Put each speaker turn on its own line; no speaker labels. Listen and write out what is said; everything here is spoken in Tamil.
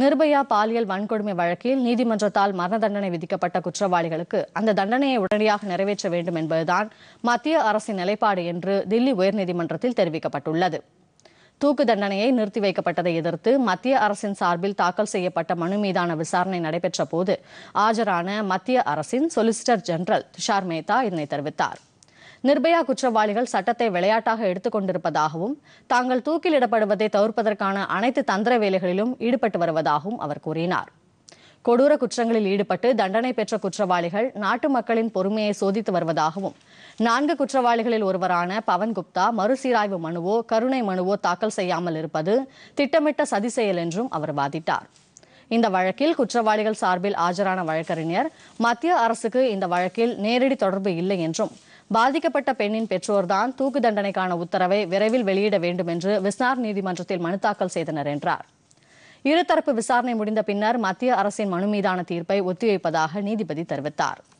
நிர்பயா பாலியல் வன்கொடுமை வழக்கில் நீதிமன்றத்தால் மரண தண்டனை விதிக்கப்பட்ட குற்றவாளிகளுக்கு அந்த தண்டனையை உடனடியாக நிறைவேற்ற வேண்டும் என்பதுதான் மத்திய அரசின் நிலைப்பாடு என்று தில்லி உயர்நீதிமன்றத்தில் தெரிவிக்கப்பட்டுள்ளது தூக்கு தண்டனையை நிறுத்தி வைக்கப்பட்டதை எதிர்த்து மத்திய அரசின் சார்பில் தாக்கல் செய்யப்பட்ட மனு மீதான விசாரணை நடைபெற்ற போது ஆஜரான மத்திய அரசின் சொலிசிட்டர் ஜெனரல் துஷார் மேத்தா இதனை தெரிவித்தாா் நிர்பயா குற்றவாளிகள் சட்டத்தை விளையாட்டாக எடுத்துக்கொண்டிருப்பதாகவும் தாங்கள் தூக்கிலிடப்படுவதை தவிர்ப்பதற்கான அனைத்து தந்திர வேலைகளிலும் ஈடுபட்டு வருவதாகவும் அவர் கூறினார் கொடூர குற்றங்களில் ஈடுபட்டு தண்டனை பெற்ற குற்றவாளிகள் நாட்டு மக்களின் பொறுமையை சோதித்து வருவதாகவும் நான்கு குற்றவாளிகளில் ஒருவரான பவன் குப்தா மறுசீராய்வு மனுவோ கருணை மனுவோ தாக்கல் செய்யாமல் இருப்பது திட்டமிட்ட சதி செயல் என்றும் அவர் வாதிட்டார் இந்த வழக்கில் குற்றவாளிகள் சார்பில் ஆஜரான வழக்கறிஞர் மத்திய அரசுக்கு இந்த வழக்கில் நேரடி தொடர்பு இல்லை என்றும் பாதிக்கப்பட்ட பெண்ணின் பெற்றோர்தான் தூக்கு தண்டனைக்கான உத்தரவை விரைவில் வெளியிட வேண்டும் என்று விசார் நீதிமன்றத்தில் மனு தாக்கல் செய்தனர் என்றார் இருதரப்பு விசாரணை முடிந்த பின்னர் மத்திய அரசின் மனு மீதான தீர்ப்பை ஒத்திவைப்பதாக நீதிபதி தெரிவித்தாா்